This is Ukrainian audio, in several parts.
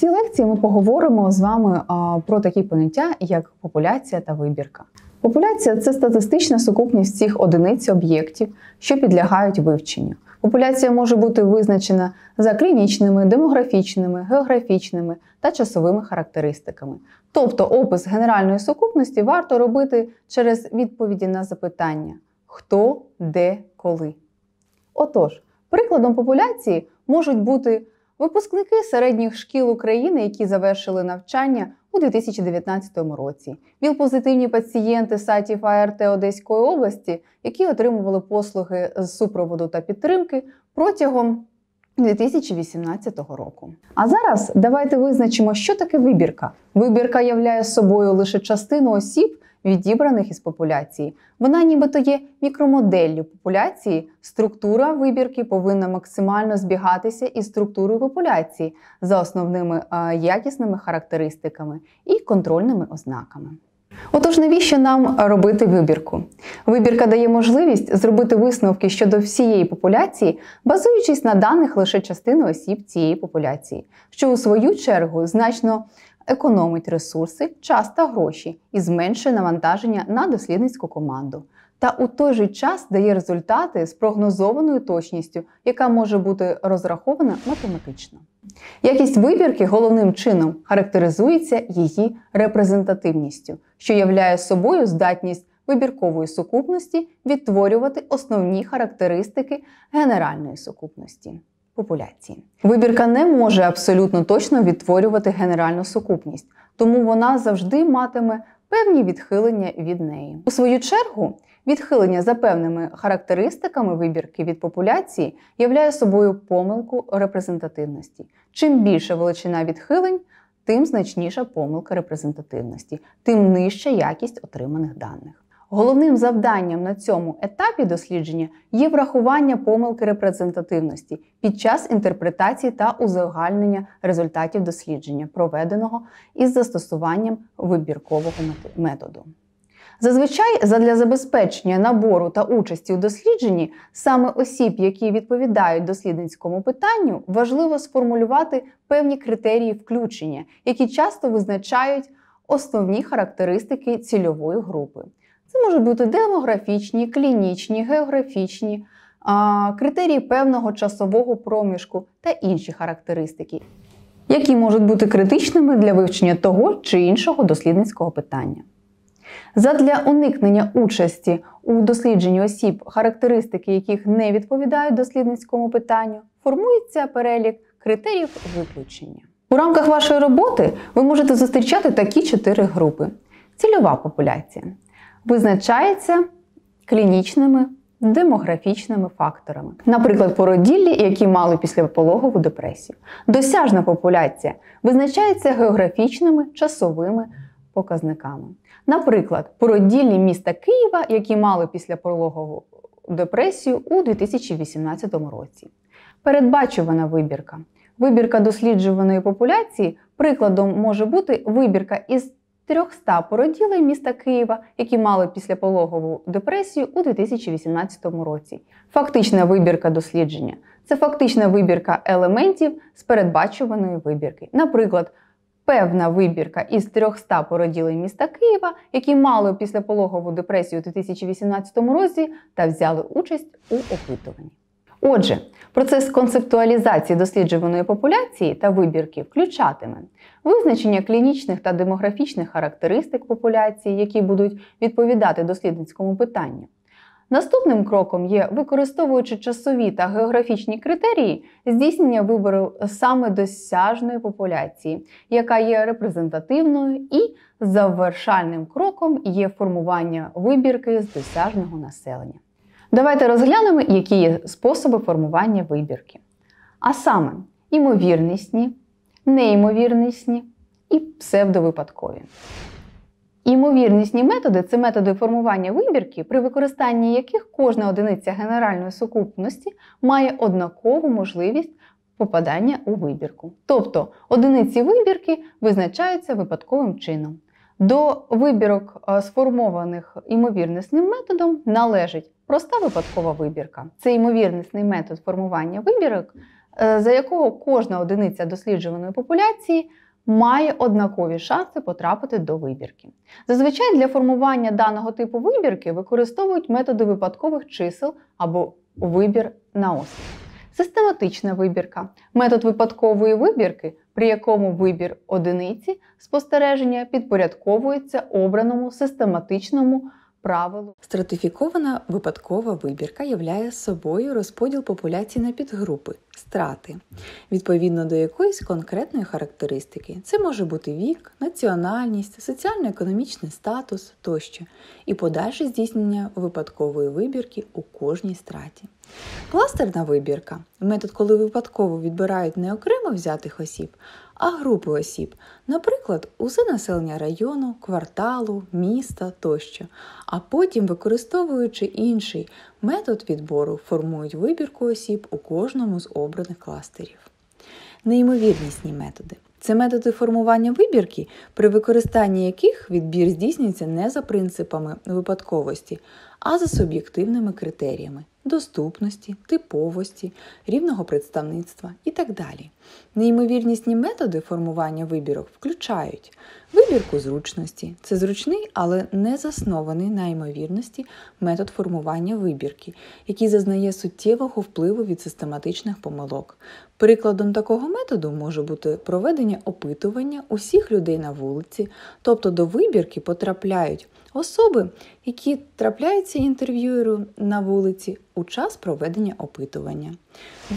цій лекції ми поговоримо з вами про такі поняття, як популяція та вибірка. Популяція це статистична сукупність всіх одиниць об'єктів, що підлягають вивченню. Популяція може бути визначена за клінічними, демографічними, географічними та часовими характеристиками. Тобто опис генеральної сукупності варто робити через відповіді на запитання хто, де, коли. Отож, прикладом популяції можуть бути Випускники середніх шкіл України, які завершили навчання у 2019 році, віл позитивні пацієнти сайтів АРТ Одеської області, які отримували послуги з супроводу та підтримки протягом 2018 року. А зараз давайте визначимо, що таке вибірка. Вибірка являє собою лише частину осіб, відібраних із популяції. Вона нібито є мікромоделлю популяції. Структура вибірки повинна максимально збігатися із структурою популяції за основними е, якісними характеристиками і контрольними ознаками. Отож, навіщо нам робити вибірку? Вибірка дає можливість зробити висновки щодо всієї популяції, базуючись на даних лише частини осіб цієї популяції, що у свою чергу значно економить ресурси, час та гроші і зменшує навантаження на дослідницьку команду. Та у той же час дає результати з прогнозованою точністю, яка може бути розрахована математично. Якість вибірки головним чином характеризується її репрезентативністю, що являє собою здатність вибіркової сукупності відтворювати основні характеристики генеральної сукупності популяції. Вибірка не може абсолютно точно відтворювати генеральну сукупність, тому вона завжди матиме певні відхилення від неї. У свою чергу, відхилення за певними характеристиками вибірки від популяції являє собою помилку репрезентативності. Чим більша величина відхилень, тим значніша помилка репрезентативності, тим нижча якість отриманих даних. Головним завданням на цьому етапі дослідження є врахування помилки репрезентативності під час інтерпретації та узагальнення результатів дослідження, проведеного із застосуванням вибіркового методу. Зазвичай, задля забезпечення набору та участі у дослідженні саме осіб, які відповідають дослідницькому питанню, важливо сформулювати певні критерії включення, які часто визначають основні характеристики цільової групи. Це можуть бути демографічні, клінічні, географічні, критерії певного часового проміжку та інші характеристики, які можуть бути критичними для вивчення того чи іншого дослідницького питання. Задля уникнення участі у дослідженні осіб, характеристики яких не відповідають дослідницькому питанню, формується перелік критеріїв виключення. У рамках вашої роботи ви можете зустрічати такі чотири групи: цільова популяція визначається клінічними демографічними факторами, наприклад, породіллі, які мали післяпологову депресію. Досяжна популяція визначається географічними часовими показниками. Наприклад, породіллі міста Києва, які мали післяпологову депресію у 2018 році. Передбачувана вибірка. Вибірка досліджуваної популяції прикладом може бути вибірка із 300 породілей міста Києва, які мали післяпологову депресію у 2018 році. Фактична вибірка дослідження це фактична вибірка елементів з передбачуваної вибірки. Наприклад, певна вибірка із 300 породілей міста Києва, які мали післяпологову депресію у 2018 році, та взяли участь у опитуванні. Отже, процес концептуалізації досліджуваної популяції та вибірки включатиме визначення клінічних та демографічних характеристик популяції, які будуть відповідати дослідницькому питанню. Наступним кроком є, використовуючи часові та географічні критерії, здійснення вибору саме досяжної популяції, яка є репрезентативною, і завершальним кроком є формування вибірки з досяжного населення. Давайте розглянемо, які є способи формування вибірки. А саме імовірнісні, неймовірнісні і псевдовипадкові. Імовірнісні методи це методи формування вибірки, при використанні яких кожна одиниця генеральної сукупності має однакову можливість попадання у вибірку. Тобто одиниці вибірки визначаються випадковим чином. До вибірок, е, сформованих імовірнісним методом, належить проста випадкова вибірка. Це ймовірнісний метод формування вибірок, е, за якого кожна одиниця досліджуваної популяції має однакові шанси потрапити до вибірки. Зазвичай для формування даного типу вибірки використовують методи випадкових чисел або вибір на осіб. Систематична вибірка метод випадкової вибірки, при якому вибір одиниці спостереження підпорядковується обраному систематичному правилу. Стратифікована випадкова вибірка являє собою розподіл популяцій на підгрупи страти, відповідно до якоїсь конкретної характеристики. Це може бути вік, національність, соціально-економічний статус тощо, і подальше здійснення випадкової вибірки у кожній страті. Кластерна вибірка метод, коли випадково відбирають не окремо взятих осіб а групи осіб, наприклад, усе населення району, кварталу, міста тощо, а потім, використовуючи інший метод відбору, формують вибірку осіб у кожному з обраних кластерів. Неймовірнісні методи. Це методи формування вибірки, при використанні яких відбір здійснюється не за принципами випадковості, а за суб'єктивними критеріями доступності, типовості, рівного представництва і так далі. Неймовірнісні методи формування вибірок включають вибірку зручності, це зручний, але не заснований на ймовірності метод формування вибірки, який зазнає суттєвого впливу від систематичних помилок. Прикладом такого методу може бути проведення опитування усіх людей на вулиці, тобто до вибірки потрапляють Особи, які трапляються інтерв'юеру на вулиці у час проведення опитування.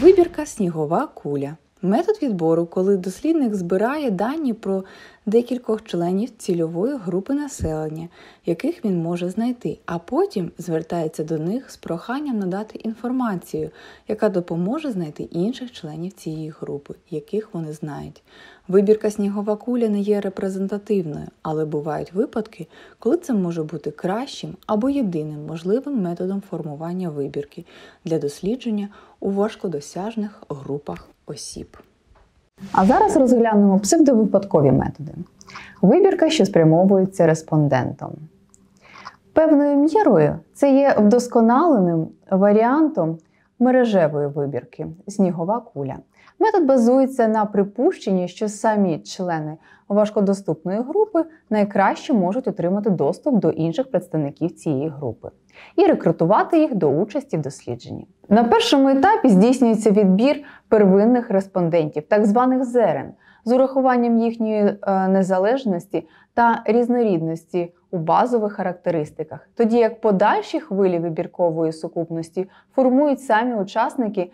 Вибірка Снігова куля. Метод відбору, коли дослідник збирає дані про декількох членів цільової групи населення, яких він може знайти, а потім звертається до них з проханням надати інформацію, яка допоможе знайти інших членів цієї групи, яких вони знають. Вибірка снігова куля не є репрезентативною, але бувають випадки, коли це може бути кращим або єдиним можливим методом формування вибірки для дослідження у важкодосяжних групах осіб. А зараз розглянемо псевдовипадкові методи. Вибірка, що спрямовується респондентом. Певною мірою це є вдосконаленим варіантом мережевої вибірки снігова куля. Метод базується на припущенні, що самі члени важкодоступної групи найкраще можуть отримати доступ до інших представників цієї групи і рекрутувати їх до участі в дослідженні. На першому етапі здійснюється відбір первинних респондентів, так званих зерен, з урахуванням їхньої е, незалежності та різнорідності у базових характеристиках, тоді як подальші хвилі вибіркової сукупності формують самі учасники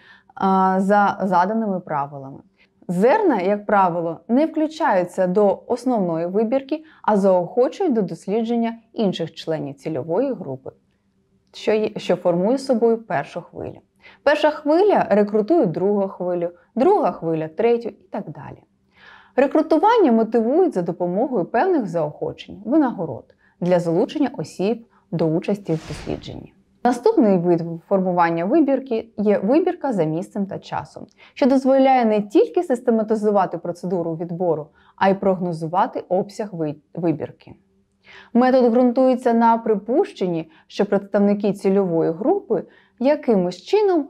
за заданими правилами. Зерна, як правило, не включаються до основної вибірки, а заохочують до дослідження інших членів цільової групи, що є, що формує собою першу хвилю. Перша хвиля рекрутує другу хвилю, друга хвиля третю і так далі. Рекрутування мотивують за допомогою певних заохочень, винагород для залучення осіб до участі в дослідженні. Наступний вид формування вибірки є вибірка за місцем та часом, що дозволяє не тільки систематизувати процедуру відбору, а й прогнозувати обсяг вибірки. Метод ґрунтується на припущенні, що представники цільової групи якимось чином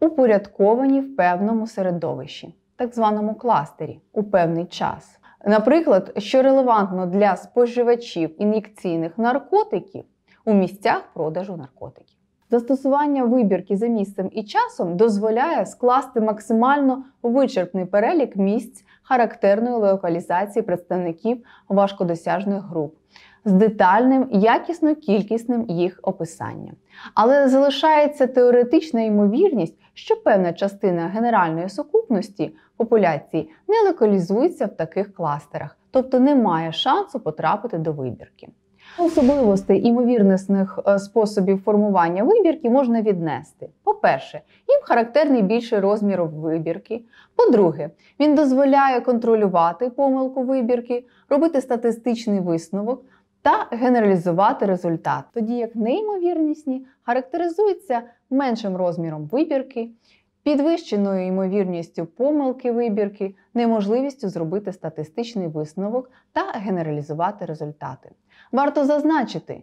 упорядковані в певному середовищі, так званому кластері, у певний час. Наприклад, що релевантно для споживачів ін'єкційних наркотиків у місцях продажу наркотиків. Застосування вибірки за місцем і часом дозволяє скласти максимально вичерпний перелік місць характерної локалізації представників важкодосяжних груп з детальним, якісно кількісним їх описанням. Але залишається теоретична ймовірність, що певна частина генеральної сукупності популяції не локалізується в таких кластерах, тобто немає шансу потрапити до вибірки. Особливостей імовірнесних е, способів формування вибірки можна віднести. По-перше, їм характерний більший розмір вибірки. По-друге, він дозволяє контролювати помилку вибірки, робити статистичний висновок та генералізувати результат, тоді як неймовірнісні характеризуються меншим розміром вибірки. Підвищеною ймовірністю помилки вибірки, неможливістю зробити статистичний висновок та генералізувати результати. Варто зазначити,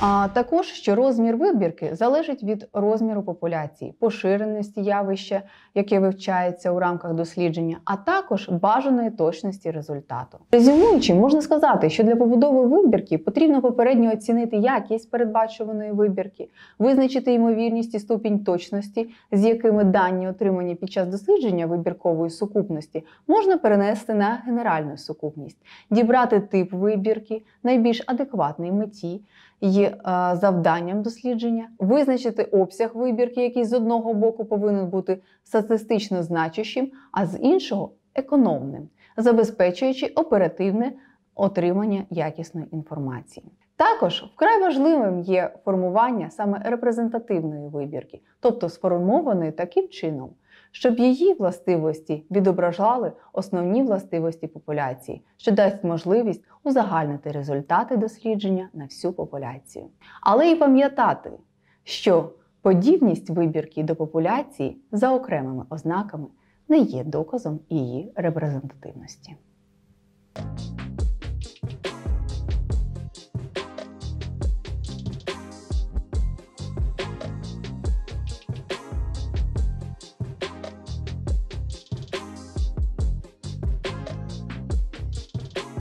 а також що розмір вибірки залежить від розміру популяції, поширеності явища, яке вивчається у рамках дослідження, а також бажаної точності результату. Резюмуючи, можна сказати, що для побудови вибірки потрібно попередньо оцінити якість передбачуваної вибірки, визначити ймовірність і ступінь точності, з якими дані, отримані під час дослідження вибіркової сукупності, можна перенести на генеральну сукупність, дібрати тип вибірки, найбільш адекватний меті є е, завданням дослідження, визначити обсяг вибірки, який з одного боку повинен бути статистично значущим, а з іншого економним, забезпечуючи оперативне отримання якісної інформації. Також вкрай важливим є формування саме репрезентативної вибірки, тобто сформованої таким чином щоб її властивості відображали основні властивості популяції, що дасть можливість узагальнити результати дослідження на всю популяцію. Але й пам'ятати, що подібність вибірки до популяції за окремими ознаками не є доказом її репрезентативності.